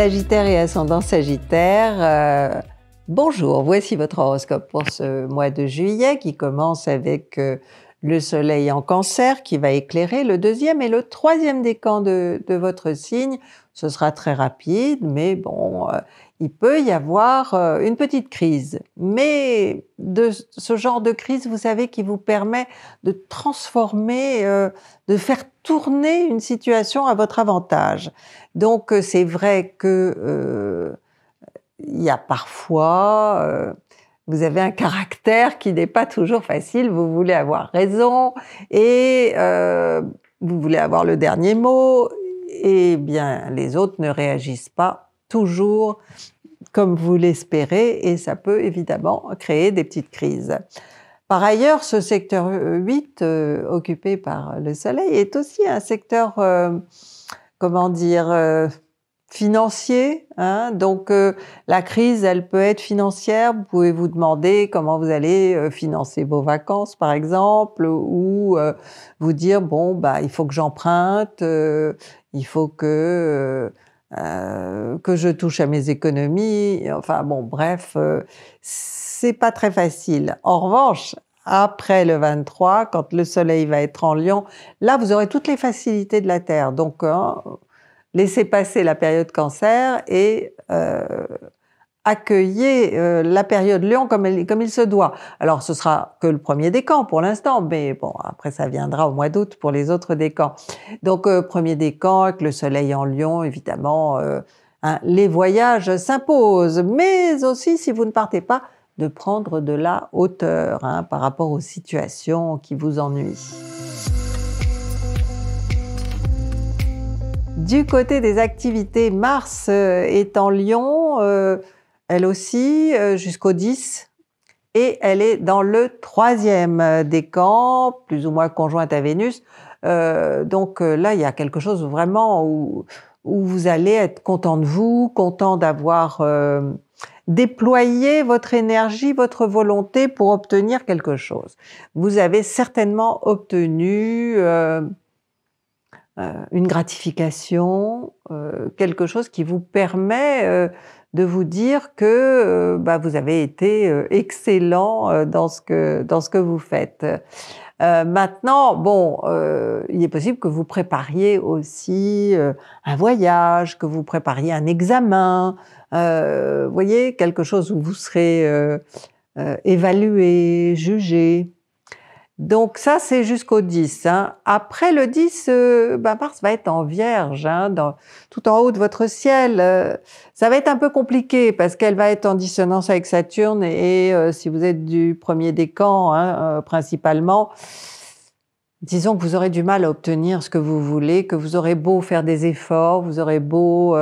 Sagittaire et ascendant Sagittaire, euh, bonjour, voici votre horoscope pour ce mois de juillet qui commence avec euh, le soleil en cancer qui va éclairer le deuxième et le troisième décan de, de votre signe. Ce sera très rapide, mais bon, euh, il peut y avoir euh, une petite crise. Mais de ce genre de crise, vous savez, qui vous permet de transformer, euh, de faire tourner une situation à votre avantage. Donc c'est vrai que il y a parfois vous avez un caractère qui n'est pas toujours facile, vous voulez avoir raison et euh, vous voulez avoir le dernier mot, et eh bien les autres ne réagissent pas toujours comme vous l'espérez et ça peut évidemment créer des petites crises. Par ailleurs, ce secteur 8 euh, occupé par le soleil est aussi un secteur, euh, comment dire, financier. Hein. Donc euh, la crise, elle peut être financière. Vous pouvez vous demander comment vous allez euh, financer vos vacances, par exemple, ou euh, vous dire bon bah il faut que j'emprunte, il faut que que je touche à mes économies. Enfin bon, bref, c'est pas très facile. En revanche, après le 23, quand le soleil va être en Lion, là vous aurez toutes les facilités de la terre. Donc hein, laissez passer la période cancer et euh, accueillez euh, la période lion comme, il se doit. Alors ce sera que le premier décan pour l'instant, mais bon, après ça viendra au mois d'août pour les autres décans. Donc euh, premier décan avec le soleil en lion, évidemment, euh, hein, les voyages s'imposent, mais aussi si vous ne partez pas, de prendre de la hauteur hein, par rapport aux situations qui vous ennuient. Du côté des activités, Mars euh, est en Lyon, euh, elle aussi, euh, jusqu'au 10. Et elle est dans le troisième décan, plus ou moins conjointe à Vénus. donc là, il y a quelque chose vraiment où, vous allez être content de vous, content d'avoir déployé votre énergie, votre volonté pour obtenir quelque chose. Vous avez certainement obtenu euh, une gratification, euh, quelque chose qui vous permet euh, de vous dire que bah, vous avez été excellent dans ce que dans ce que vous faites. maintenant, bon, il est possible que vous prépariez aussi un voyage, que vous prépariez un examen, voyez, quelque chose où vous serez évalué, jugé. Donc ça, c'est jusqu'au 10. Hein. Après le 10, euh, bah, Mars va être en vierge, hein, dans, tout en haut de votre ciel. Euh, ça va être un peu compliqué parce qu'elle va être en dissonance avec Saturne et, euh, si vous êtes du premier décan hein, principalement, disons que vous aurez du mal à obtenir ce que vous voulez, que vous aurez beau faire des efforts, vous aurez beau...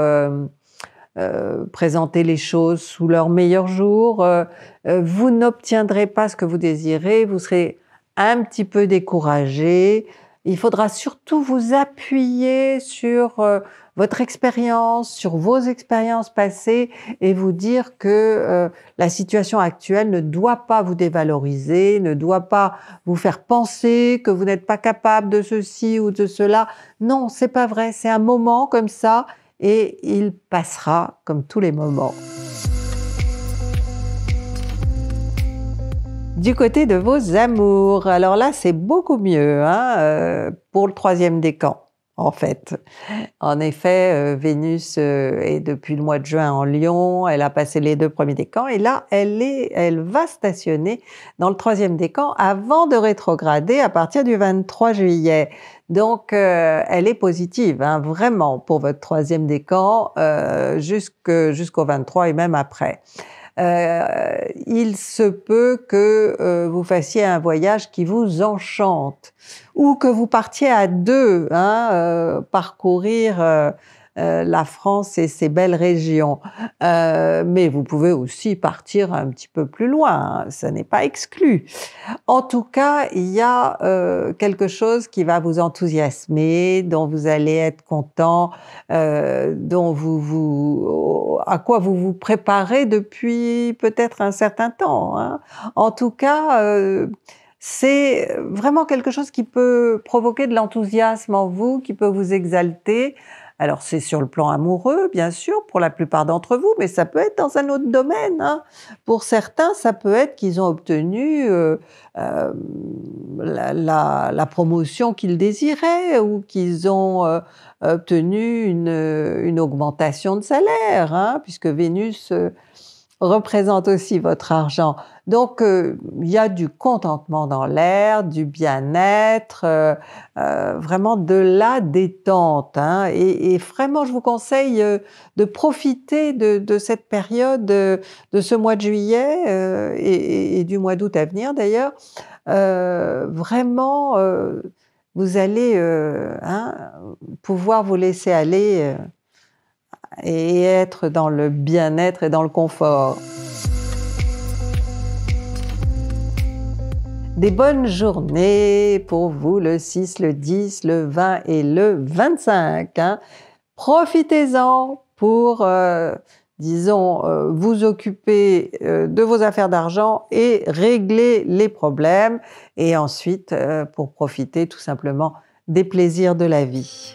présenter les choses sous leur meilleur jour, vous n'obtiendrez pas ce que vous désirez, vous serez un petit peu découragé, il faudra surtout vous appuyer sur euh, votre expérience, sur vos expériences passées et vous dire que euh, la situation actuelle ne doit pas vous dévaloriser, ne doit pas vous faire penser que vous n'êtes pas capable de ceci ou de cela. Non, c'est pas vrai. C'est un moment comme ça et il passera comme tous les moments. du côté de vos amours. Alors là, c'est beaucoup mieux hein, euh, pour le troisième décan, en fait. En effet, euh, Vénus euh, est depuis le mois de juin en Lyon, elle a passé les deux premiers décans, et là, elle, est, elle va stationner dans le troisième décan avant de rétrograder à partir du 23 juillet. Donc, elle est positive, hein, vraiment, pour votre troisième décan jusqu'au 23 et même après. Euh, il se peut que euh, vous fassiez un voyage qui vous enchante ou que vous partiez à deux, hein, euh, parcourir euh, la France et ses belles régions. Euh, mais vous pouvez aussi partir un petit peu plus loin, hein. ce n'est pas exclu. En tout cas, il y a euh, quelque chose qui va vous enthousiasmer, dont vous allez être content, dont vous, vous, à quoi vous vous préparez depuis peut-être un certain temps. Hein. En tout cas, c'est vraiment quelque chose qui peut provoquer de l'enthousiasme en vous, qui peut vous exalter. Alors c'est sur le plan amoureux, bien sûr, pour la plupart d'entre vous, mais ça peut être dans un autre domaine. Hein. Pour certains, ça peut être qu'ils ont obtenu euh, euh, la, promotion qu'ils désiraient ou qu'ils ont euh, obtenu une, augmentation de salaire, hein, puisque Vénus représente aussi votre argent. Donc, euh, il y a du contentement dans l'air, du bien-être, euh, euh, vraiment de la détente. Hein. et, vraiment, je vous conseille de profiter de, cette période, de, ce mois de juillet et, du mois d'août à venir d'ailleurs. vraiment, vous allez hein, pouvoir vous laisser aller et être dans le bien-être et dans le confort. Des bonnes journées pour vous le 6, le 10, le 20 et le 25. Hein. Profitez-en pour, euh, disons, euh, vous occuper euh, de vos affaires d'argent et régler les problèmes et ensuite pour profiter tout simplement des plaisirs de la vie.